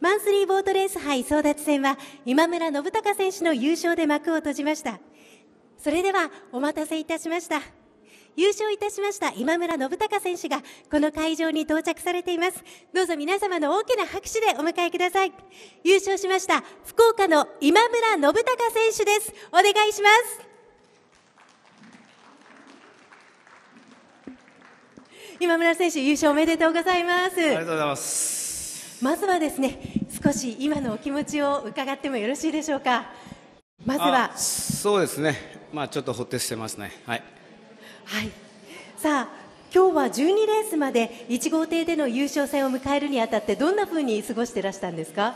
マンスリーボートレース杯争奪戦は今村信孝選手の優勝で幕を閉じましたそれではお待たせいたしました優勝いたしました今村信孝選手がこの会場に到着されていますどうぞ皆様の大きな拍手でお迎えください優勝しました福岡の今村信孝選手ですお願いします今村選手優勝おめでとうございますありがとうございますまずはですね少し今のお気持ちを伺ってもよろしいでしょうかまずはそうですねまあちょっとほってしてますねはい、はい、さあ今日は十二レースまで一号艇での優勝戦を迎えるにあたってどんなふうに過ごしてらしたんですか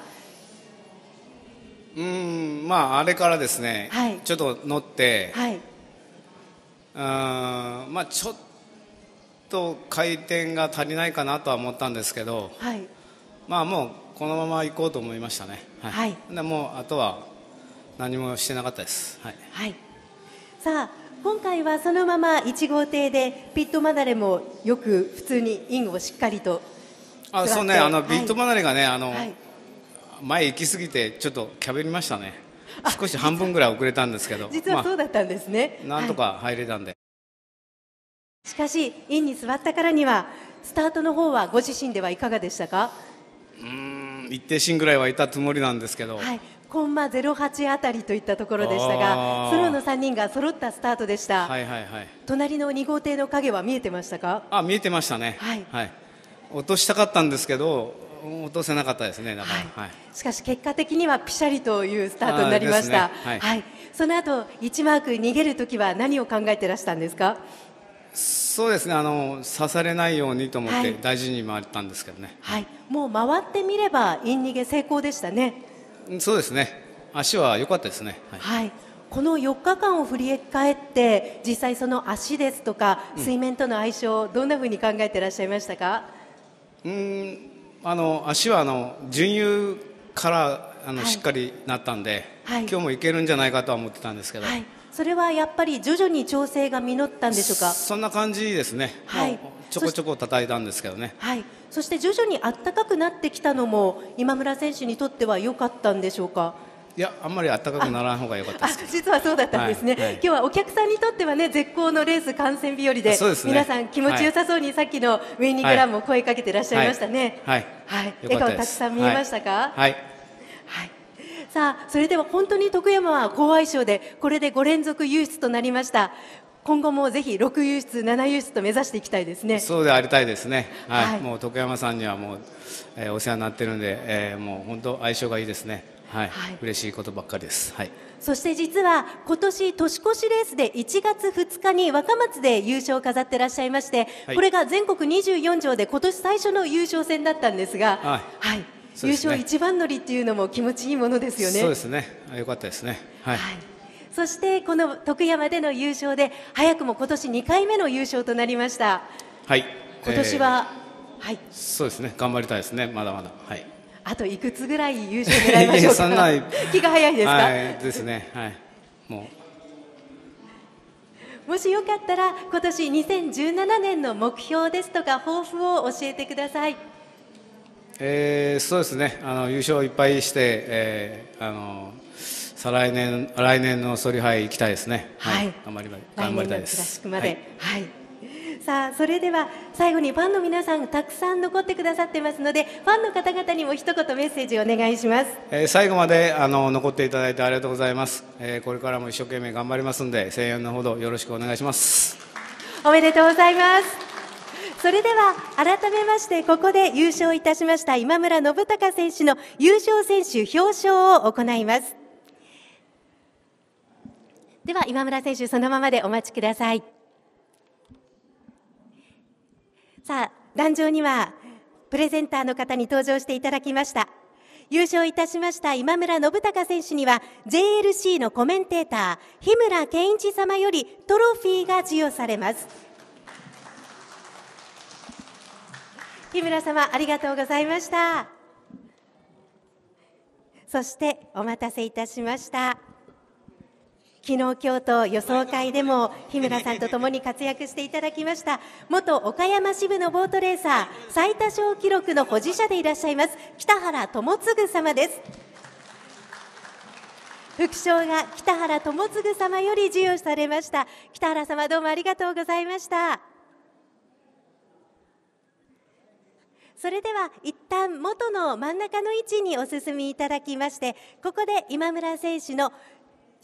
うんまああれからですね、はい、ちょっと乗って、はい、あまあちょっと回転が足りないかなとは思ったんですけど、はい、まあ、もうこのまま行こうと思いましたね、はい、はい、でもうあとは何もしてなかったです。はい、はい、さあ今回はそのまま1号艇でピット離れもよく普通にインをしっかりとあそうねあの、はい、ビット離れがねあの、はい、前行き過ぎてちょっとキャベりましたね少し半分ぐらい遅れたんですけど実はそうだったんですね、なんとか入れたんで、しかしインに座ったからにはスタートの方はご自身ではいかがでしたかうん一定身ぐらいはいたつもりなんですけど、はい、コンマ08あたりといったところでしたがソロの3人が揃ったスタートでした、はいはいはい、隣の2号艇の影は見えてましたかあ見えてましたね、はいはい、落としたかったんですけど落とせなかったですね、はいはい、しかし結果的にはぴしゃりというスタートになりました、ね、はい、はい、その後1マーク逃げるときは何を考えてらしたんですかそうですねあの刺されないようにと思って大事に回ったんですけどね、はい、もう回ってみればイン逃げ成功でしたねそうですね足は良かったですね、はい、はい、この4日間を振り返って実際その足ですとか水面との相性、どんなふうに考えていらっしゃいましたかうんあの足はあの準優からあの、はい、しっかりなったんで、はい、今日もいけるんじゃないかとは思ってたんですけど、はい、それはやっぱり徐々に調整が実ったんでしょうかそんな感じですね、はい、ちょこちょこ叩いたんですけどね、はい、そして徐々に暖かくなってきたのも今村選手にとっては良かったんでしょうか。いや、あんまり暖かくならん方が良かった実はそうだったんですね、はいはい、今日はお客さんにとってはね、絶好のレース観戦日和で、でね、皆さん気持ちよさそうに、さっきのウイニングランも声かけてらっしゃいましたね。はい、はい、笑顔たくさん見えましたか。はいさあそれでは本当に徳山は好相性でこれで5連続優出となりました今後もぜひ6優出、7優出と目指していきたいですね。そうでありたいですね。はい、はい、もう徳山さんにはもう、えー、お世話になってるんで、えー、もう本当相性がいいですね。はい、はい、嬉しいことばっかりです。はい。そして実は今年年越しレースで1月2日に若松で優勝を飾ってらっしゃいまして、はい、これが全国24条で今年最初の優勝戦だったんですが、はい、はい優勝一番乗りっていうのも気持ちいいものですよね。そうですね。良かったですね。はい。はい、そしてこの徳山での優勝で早くも今年2回目の優勝となりました。はい。今年は、えー、はい。そうですね。頑張りたいですね。まだまだ。はい。あといくつぐらい優勝狙いましょうか。気が早いですか。はい、ですね。はい。もう。もしよかったら今年2017年の目標ですとか抱負を教えてください。えー、そうですねあの優勝いっぱいして、えー、あの再来年来年のソリハイ行きたいですね。はい、はい、頑張り頑張りたいです。はい、はい、さあそれでは最後にファンの皆さんたくさん残ってくださってますのでファンの方々にも一言メッセージお願いします、えー、最後まであの残っていただいてありがとうございます、えー、これからも一生懸命頑張りますんで声援のほどよろしくお願いしますおめでとうございますそれでは改めましてここで優勝いたしました今村信孝選手の優勝選手表彰を行いますでは今村選手そのままでお待ちくださいさあ壇上にはプレゼンターの方に登場していただきました優勝いたしました今村信孝選手には JLC のコメンテーター日村健一様よりトロフィーが授与されます木村様ありがとうございましたそしてお待たせいたしました昨日今日と予想会でも日村さんと共に活躍していただきました元岡山支部のボートレーサー最多勝記録の保持者でいらっしゃいます北原智次様です副賞が北原智次様より授与されました北原様どうもありがとうございましたそれでは一旦元の真ん中の位置にお進みいただきましてここで今村選手の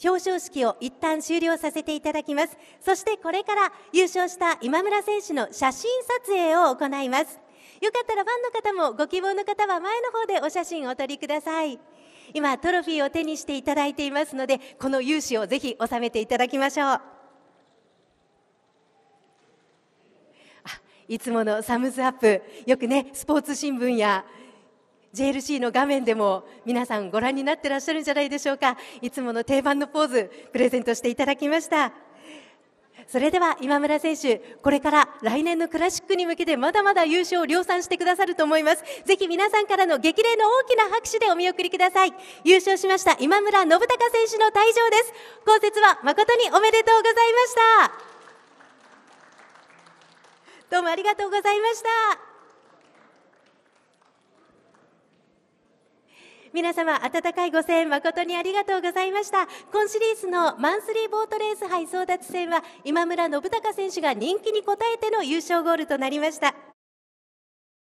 表彰式を一旦終了させていただきますそしてこれから優勝した今村選手の写真撮影を行いますよかったらファンの方もご希望の方は前の方でお写真をお撮りください今トロフィーを手にしていただいていますのでこの勇姿をぜひ収めていただきましょういつものサムズアップ、よくね、スポーツ新聞や JLC の画面でも皆さんご覧になってらっしゃるんじゃないでしょうか。いつもの定番のポーズ、プレゼントしていただきました。それでは今村選手、これから来年のクラシックに向けてまだまだ優勝を量産してくださると思います。ぜひ皆さんからの激励の大きな拍手でお見送りください。優勝しました今村信孝選手の退場です。後節は誠におめでとうございました。どうもありがとうございました皆様温かいご声援誠にありがとうございました今シリーズのマンスリーボートレース杯争奪戦は今村信孝選手が人気に応えての優勝ゴールとなりました